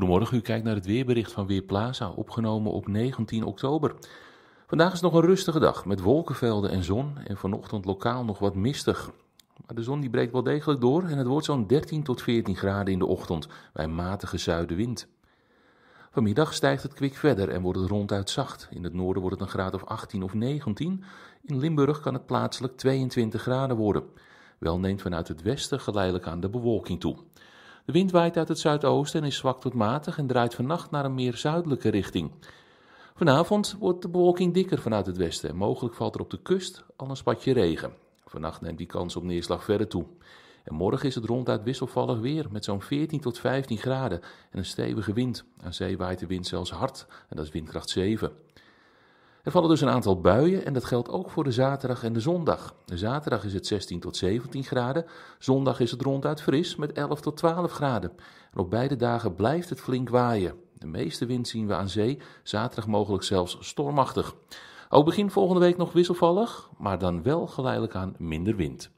Goedemorgen, u kijkt naar het weerbericht van Weerplaza, opgenomen op 19 oktober. Vandaag is nog een rustige dag met wolkenvelden en zon en vanochtend lokaal nog wat mistig. Maar de zon die breekt wel degelijk door en het wordt zo'n 13 tot 14 graden in de ochtend bij matige zuidenwind. Vanmiddag stijgt het kwik verder en wordt het ronduit zacht. In het noorden wordt het een graad of 18 of 19. In Limburg kan het plaatselijk 22 graden worden. Wel neemt vanuit het westen geleidelijk aan de bewolking toe. De wind waait uit het zuidoosten en is zwak tot matig en draait vannacht naar een meer zuidelijke richting. Vanavond wordt de bewolking dikker vanuit het westen en mogelijk valt er op de kust al een spatje regen. Vannacht neemt die kans op neerslag verder toe. En morgen is het ronduit wisselvallig weer met zo'n 14 tot 15 graden en een stevige wind. Aan zee waait de wind zelfs hard en dat is windkracht 7. Er vallen dus een aantal buien en dat geldt ook voor de zaterdag en de zondag. De zaterdag is het 16 tot 17 graden, zondag is het ronduit fris met 11 tot 12 graden. En op beide dagen blijft het flink waaien. De meeste wind zien we aan zee, zaterdag mogelijk zelfs stormachtig. Ook begin volgende week nog wisselvallig, maar dan wel geleidelijk aan minder wind.